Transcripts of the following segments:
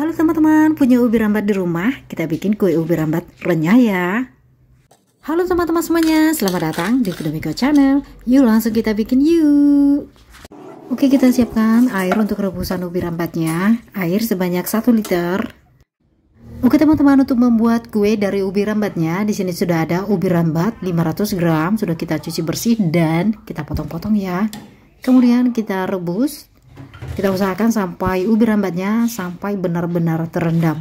Halo teman-teman, punya ubi rambat di rumah? Kita bikin kue ubi rambat renyah ya. Halo teman-teman semuanya, selamat datang di Kedomiko Channel. Yuk langsung kita bikin yuk. Oke, kita siapkan air untuk rebusan ubi rambatnya. Air sebanyak 1 liter. Oke teman-teman, untuk membuat kue dari ubi rambatnya, di sini sudah ada ubi rambat 500 gram, sudah kita cuci bersih dan kita potong-potong ya. Kemudian kita rebus kita usahakan sampai ubi rambatnya sampai benar-benar terendam.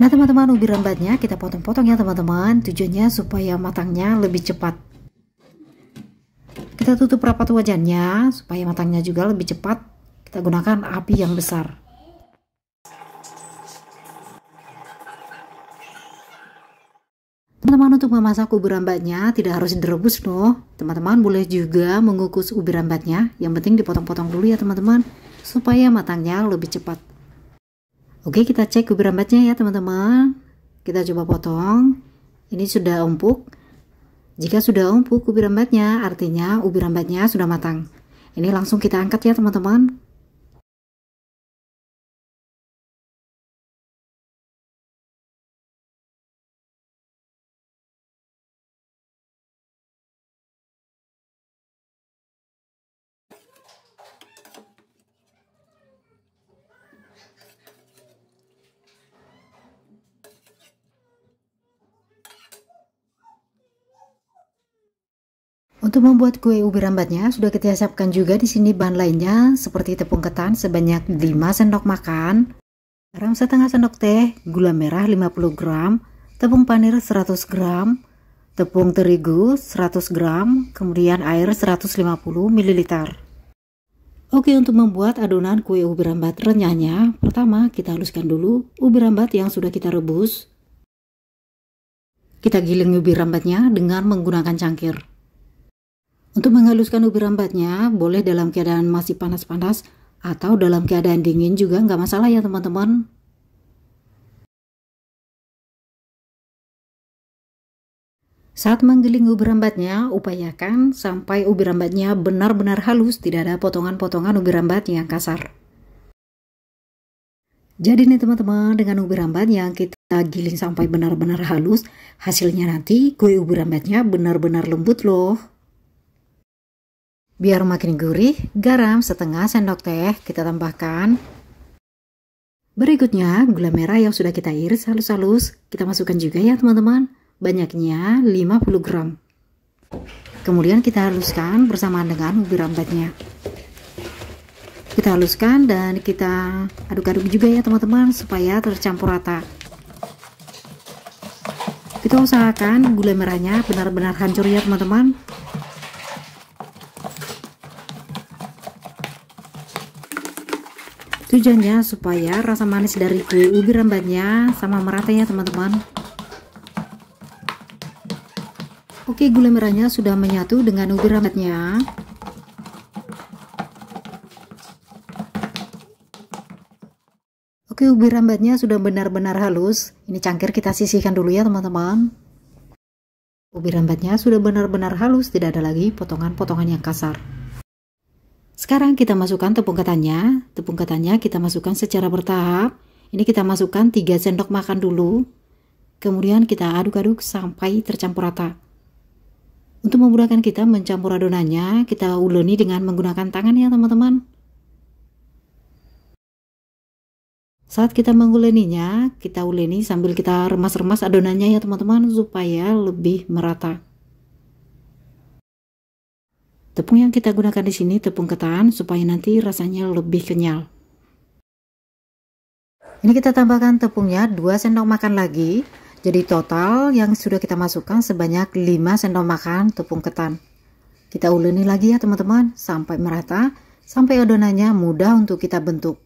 Nah teman-teman ubi rambatnya kita potong-potong ya teman-teman tujuannya supaya matangnya lebih cepat. Kita tutup rapat wajannya supaya matangnya juga lebih cepat. Kita gunakan api yang besar. Teman-teman untuk memasak ubi rambatnya tidak harus direbus loh. Teman-teman boleh juga mengukus ubi rambatnya. Yang penting dipotong-potong dulu ya teman-teman. Supaya matangnya lebih cepat. Oke kita cek ubi rambatnya ya teman-teman. Kita coba potong. Ini sudah empuk. Jika sudah empuk ubi rambatnya artinya ubi rambatnya sudah matang. Ini langsung kita angkat ya teman-teman. Untuk membuat kue ubi rambatnya, sudah kita siapkan juga di sini bahan lainnya seperti tepung ketan sebanyak 5 sendok makan, garam setengah sendok teh, gula merah 50 gram, tepung panir 100 gram, tepung terigu 100 gram, kemudian air 150 ml. Oke, untuk membuat adonan kue ubi rambat renyahnya, pertama kita haluskan dulu ubi rambat yang sudah kita rebus. Kita giling ubi rambatnya dengan menggunakan cangkir. Untuk menghaluskan ubi rambatnya, boleh dalam keadaan masih panas-panas atau dalam keadaan dingin juga nggak masalah ya teman-teman. Saat menggiling ubi rambatnya, upayakan sampai ubi rambatnya benar-benar halus, tidak ada potongan-potongan ubi rambat yang kasar. Jadi nih teman-teman, dengan ubi rambat yang kita giling sampai benar-benar halus, hasilnya nanti kue ubi rambatnya benar-benar lembut loh. Biar makin gurih, garam setengah sendok teh kita tambahkan. Berikutnya, gula merah yang sudah kita iris halus-halus, kita masukkan juga ya teman-teman. Banyaknya 50 gram. Kemudian kita haluskan bersamaan dengan ubi rambatnya. Kita haluskan dan kita aduk-aduk juga ya teman-teman supaya tercampur rata. Kita usahakan gula merahnya benar-benar hancur ya teman-teman Tujuannya supaya rasa manis dari kue ubi rambatnya sama merata ya teman-teman. Oke, gula merahnya sudah menyatu dengan ubi rambatnya. Oke, ubi rambatnya sudah benar-benar halus. Ini cangkir kita sisihkan dulu ya teman-teman. Ubi rambatnya sudah benar-benar halus, tidak ada lagi potongan-potongan yang kasar. Sekarang kita masukkan tepung ketannya. Tepung ketannya kita masukkan secara bertahap. Ini kita masukkan 3 sendok makan dulu. Kemudian kita aduk-aduk sampai tercampur rata. Untuk memudahkan kita mencampur adonannya, kita uleni dengan menggunakan tangan ya teman-teman. Saat kita menguleninya, kita uleni sambil kita remas-remas adonannya ya teman-teman supaya lebih merata. Tepung yang kita gunakan di sini tepung ketan supaya nanti rasanya lebih kenyal. Ini kita tambahkan tepungnya 2 sendok makan lagi. Jadi total yang sudah kita masukkan sebanyak 5 sendok makan tepung ketan. Kita uleni lagi ya teman-teman sampai merata, sampai adonannya mudah untuk kita bentuk.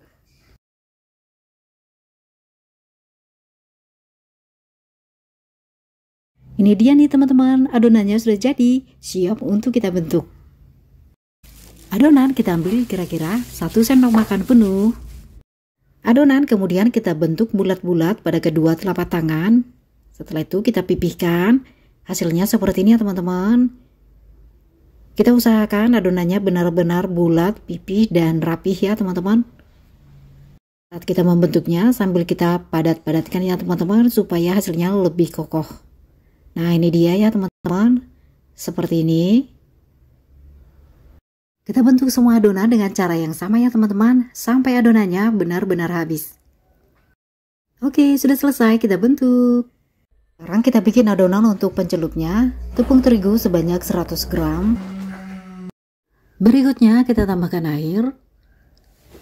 Ini dia nih teman-teman, adonannya sudah jadi, siap untuk kita bentuk. Adonan kita ambil kira-kira 1 sendok makan penuh. Adonan kemudian kita bentuk bulat-bulat pada kedua telapak tangan. Setelah itu kita pipihkan. Hasilnya seperti ini ya teman-teman. Kita usahakan adonannya benar-benar bulat, pipih, dan rapih ya teman-teman. Saat kita membentuknya sambil kita padat-padatkan ya teman-teman supaya hasilnya lebih kokoh. Nah ini dia ya teman-teman. Seperti ini. Kita bentuk semua adonan dengan cara yang sama ya teman-teman, sampai adonannya benar-benar habis. Oke, sudah selesai kita bentuk. Sekarang kita bikin adonan untuk pencelupnya, tepung terigu sebanyak 100 gram. Berikutnya kita tambahkan air.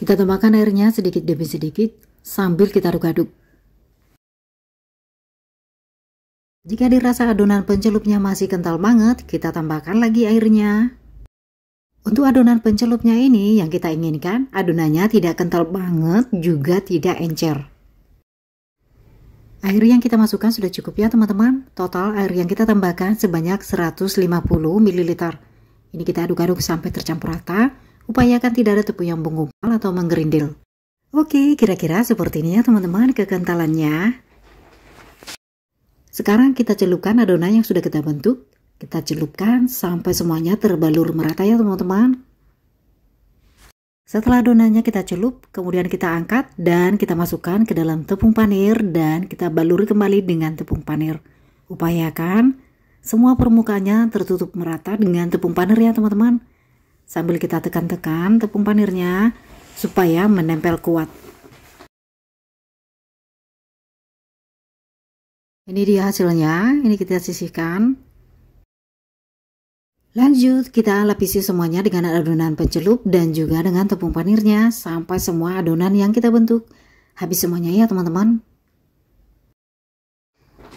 Kita tambahkan airnya sedikit demi sedikit sambil kita aduk-aduk. Jika dirasa adonan pencelupnya masih kental banget, kita tambahkan lagi airnya. Untuk adonan pencelupnya ini yang kita inginkan, adonannya tidak kental banget juga tidak encer. Air yang kita masukkan sudah cukup ya teman-teman. Total air yang kita tambahkan sebanyak 150 ml. Ini kita aduk-aduk sampai tercampur rata. Upayakan tidak ada tepung yang menggumpal atau menggerindil. Oke, kira-kira seperti ini ya teman-teman kekentalannya. Sekarang kita celupkan adonan yang sudah kita bentuk kita celupkan sampai semuanya terbalur merata ya teman-teman. Setelah donanya kita celup, kemudian kita angkat dan kita masukkan ke dalam tepung panir dan kita baluri kembali dengan tepung panir. Upayakan semua permukaannya tertutup merata dengan tepung panir ya teman-teman. Sambil kita tekan-tekan tepung panirnya supaya menempel kuat. Ini dia hasilnya, ini kita sisihkan. Lanjut, kita lapisi semuanya dengan adonan pencelup dan juga dengan tepung panirnya sampai semua adonan yang kita bentuk. Habis semuanya ya teman-teman.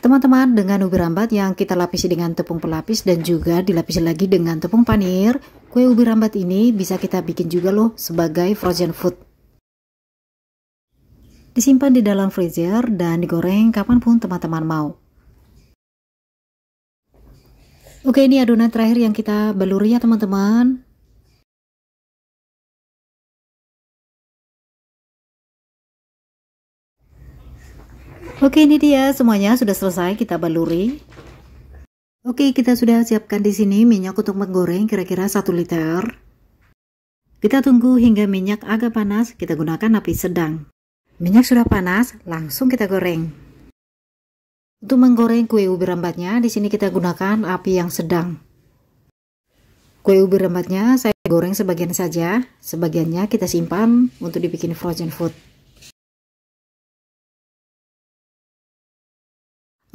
Teman-teman, dengan ubi rambat yang kita lapisi dengan tepung pelapis dan juga dilapisi lagi dengan tepung panir, kue ubi rambat ini bisa kita bikin juga loh sebagai frozen food. Disimpan di dalam freezer dan digoreng kapanpun teman-teman mau. Oke, ini adonan terakhir yang kita baluri ya, teman-teman. Oke, ini dia semuanya sudah selesai kita baluri. Oke, kita sudah siapkan di sini minyak untuk menggoreng kira-kira 1 liter. Kita tunggu hingga minyak agak panas, kita gunakan api sedang. Minyak sudah panas, langsung kita goreng. Untuk menggoreng kue ubi rambatnya, di sini kita gunakan api yang sedang. Kue ubi rambatnya saya goreng sebagian saja, sebagiannya kita simpan untuk dibikin frozen food.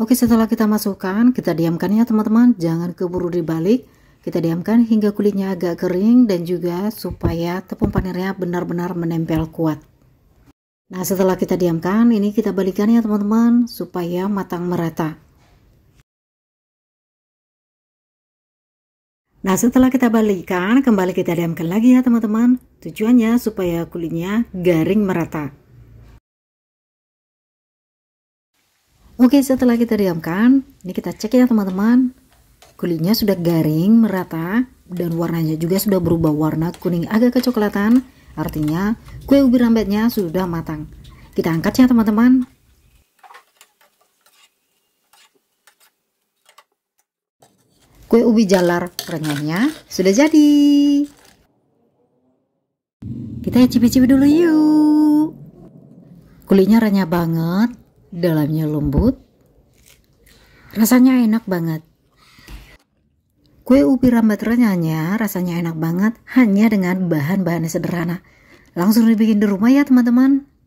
Oke, setelah kita masukkan, kita diamkan ya teman-teman, jangan keburu dibalik. Kita diamkan hingga kulitnya agak kering dan juga supaya tepung panirnya benar-benar menempel kuat. Nah setelah kita diamkan ini kita balikkan ya teman-teman supaya matang merata. Nah setelah kita balikkan kembali kita diamkan lagi ya teman-teman. Tujuannya supaya kulitnya garing merata. Oke setelah kita diamkan ini kita cek ya teman-teman. Kulitnya sudah garing merata dan warnanya juga sudah berubah warna kuning agak kecoklatan. Artinya, kue ubi rambetnya sudah matang. Kita angkat ya teman-teman. Kue ubi jalar renyahnya sudah jadi. Kita cicipi dulu yuk. Kulitnya renyah banget, dalamnya lembut. Rasanya enak banget. Kue ubi rambat renyahnya rasanya enak banget hanya dengan bahan-bahan sederhana. Langsung dibikin di rumah ya teman-teman.